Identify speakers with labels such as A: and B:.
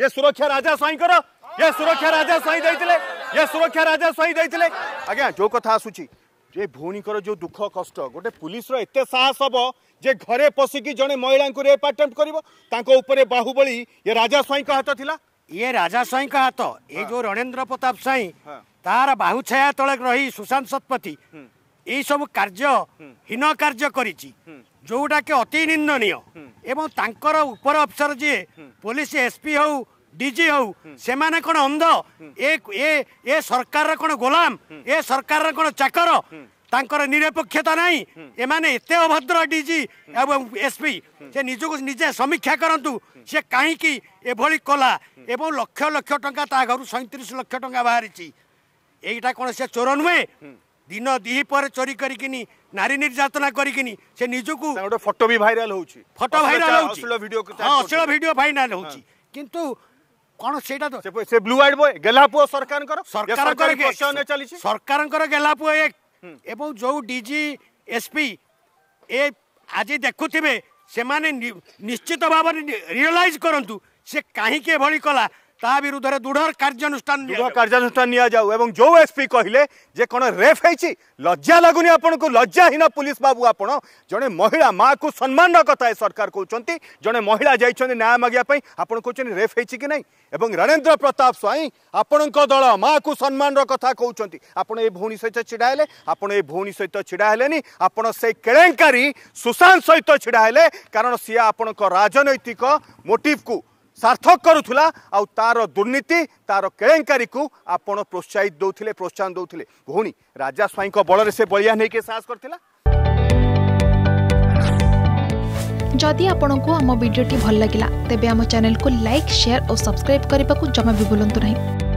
A: ये सुरक्षा राजा स्वाईंकर ये सुरक्षा राजा स्वाई ଦେଇଥିଲେ ये सुरक्षा राजा स्वाई ଦେଇଥିଲେ ଆଜ୍ଞା ଯୋଉ କଥା ଆସୁଛି ଯେ ଭଉଣୀଙ୍କର ଯୋଉ ଦୁଃଖ କଷ୍ଟ ଗୋଟେ ପୁଲିସର ଏତେ ସାହସ ହବ ଯେ ଘରେ ପଶିକି ଜଣେ ମହିଳାଙ୍କୁ ରେପ୍ ଆଟେମ୍ପ୍ଟ କରିବ ତାଙ୍କ ଉପରେ ବାହୁବଳି ଏ ରାଜା ସ୍ୱାଇଁଙ୍କ ହାତ
B: ଥିଲା ଇଏ ରାଜା ସ୍ୱାଇଁଙ୍କ ହାତ ଏ ଯୋଉ ରଣେନ୍ଦ୍ର ପ୍ରତାପ ସ୍ୱାଇଁ ତାର ବାହୁଛାୟା ତଳେ ରହି ସୁଶାନ୍ତ ଶତପଥୀ ଏଇସବୁ କାର୍ଯ୍ୟ ହୀନ କାର୍ଯ୍ୟ କରିଛି ଯୋଉଟାକି ଅତି ନିନ୍ଦନୀୟ এবং ତାଙ୍କର ଉପର ଅଫିସର ଯିଏ ପୋଲିସ ଏସ୍ପି ହଉ ଡିଜି ହଉ ସେମାନେ କ'ଣ ଅନ୍ଧ ଏ ଏ ସରକାରର କ'ଣ ଗୋଲାମ ଏ ସରକାରର କ'ଣ ଚାକର ତାଙ୍କର ନିରପେକ୍ଷତା ନାହିଁ ଏମାନେ ଏତେ ଅଭଦ୍ର ଡିଜି ଏବଂ ଏସ୍ପି ସେ ନିଜକୁ ନିଜେ ସମୀକ୍ଷା କରନ୍ତୁ ସେ କାହିଁକି ଏଭଳି କଲା ଏବଂ ଲକ୍ଷ ଲକ୍ଷ ଟଙ୍କା ତା ଘରୁ ସଇଁତିରିଶ ଲକ୍ଷ ଟଙ୍କା ବାହାରିଛି ଏଇଟା କ'ଣ ସେ ଚୋର ନୁହେଁ দিন দ্বিপরে চোরি করিকিনি নারী নির্যাতনা করিকিনি সে নিজকু গোটে ফটো বি ভাইরাল হচ্ছে ফটো ভাইরাল হচ্ছে অশ্লীল
A: ভিডিও হ্যাঁ অশ্লীল
B: ভিডিও ভাইরাল হচ্ছে কিন্তু
A: কোন সেটা তো সে ব্লু আইড বয় গেলা পুও সরকারଙ୍କର সরকারଙ୍କର কোশ্চেনে চলিছে
B: সরকারଙ୍କର গেলা পুও এক এবং যৌ ডিজি এসপি এ আজি দেখুথিবে সেমানে নিশ্চিত ভাবে রিয়লাইজ করন্তু সে কাহি কে ভলি কলা তা বিরুদ্ধে দৃঢ় কার্যানুষ্ঠান দৃঢ় কার্যানুষ্ঠান নিয়াযাও এবং যে এসপি কহিলে
A: যে কোন রেপ হয়েছি লজ্জা লাগুনি আপনার লজ্জাহীন পুলিশ বাবু আপনার জনে মহিলা মা কু সম্মান কথা এ সরকার কৌন জনে মহিলা যাইছেন ন্যায় মাগিয়া আপনার কৌন রেপ হয়েছি কি না এবং রণেন্দ্র প্রতাপ স্বাইঁ আপনার দল মা কু সম্মান কথা কৌন আপনার এই ভৌণী সহ ছিড়া হলে আপনার এই ভৌণী সহ ছিড়া হলেনি আপনার সেই কেড়েঙ্কারী সুশান্ত সহ ছিড়া হলে কারণ সি আপনার রাজনৈতিক মোটিভ কু সার্থক করুলা আউ তার দুর্নীতি তার কেলেঙ্কারীকে আপনার প্রোৎসাহিত দৌলে প্রোৎসাহন দৌলে ভৌণী রাজা স্বাইঁ বলরে সে বলিয়া নেই সাহস করে যদি আপনার আমার ভিডিওটি ভাল লাগিলা তেবে আমার চ্যানেলকে লাইক সেয়ার ও সবসক্রাইব করা জমা বি ভুলতু না